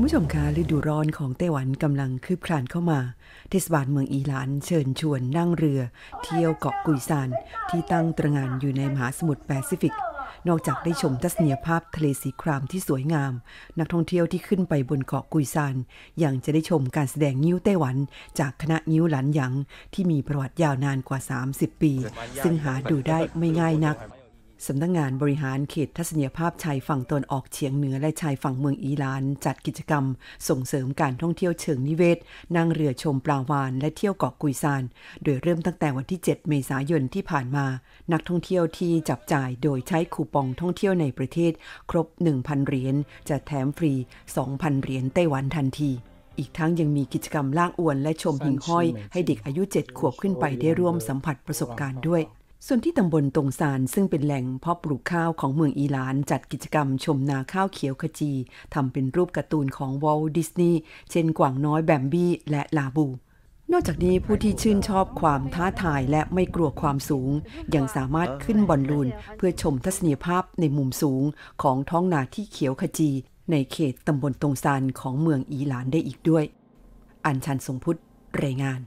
ณผู้ชมคะฤดูร้อนของไต้หวันกำลังคืบคลานเข้ามา เทศบาลเมืองอีหลาน เชิญชวนนั่งเรือ เที่ยวเกาะกุยซานที่ตั้งตระงานอยู่ในมหาสมุทรแปซิฟิก นอกจากได้ชมทัศนียภาพทะเลสีครามที่สวยงาม นักท่องเที่ยวที่ขึ้นไปบนเกาะกุยซานยังจะได้ชมการแสดงยิ้วไต้หวัน จากคณะยิ้วหลันหยางที่มีประวัติยาวนานกว่า 30 ปีซึ่งหาดูได้ไม่ง่ายนักสำนักงงานบริหารเขตทัศนียภาพชายฝั่งตนออกเฉียงเหนือและชายฝั่งเมืองอีลานจัดกิจกรรมส่งเสริมการท่องเที่ยวเชิงนิเวศนั่งเรือชมปลาวานและเที่ยวเกาะกุยซาน โดยเริ่มตั้งแต่วันที่ 7 เมษายนที่ผ่านมานักท่องเที่ยวที่จับจ่ายโดยใช้คูปองท่องเที่ยวในประเทศครบ 1,000 เหรียญจะแถมฟรี 2,000 เหรียญไต้หวันทันทีอีกทั้งยังมีกิจกรรมลากอวนและชมหิ่งห้อยให้เด็กอายุ 7 ขวบขึ้นไปได้ร่วมสัมผัสประสบการณ์ด้วยส่วนที่ตำบลตรงซานซึ่งเป็นแหล่งเพาะปลูกข้าวของเมืองอีหลานจัดกิจกรรมชมนาข้าวเขียวขจีทำเป็นรูปการ์ตูนของวอลดิสนีย์เช่นกวางน้อยแบมบี้และลาบู นอกจากนี้ผู้ที่ชื่นชอบความท้าทายและไม่กลัวความสูง ยังสามารถขึ้นบอลลูนเพื่อชมทัศนียภาพในมุมสูงของท้องนาที่เขียวขจี ในเขตตำบลตรงซานของเมืองอีหลานได้อีกด้วย อัญชันทรงพุทธรายงาน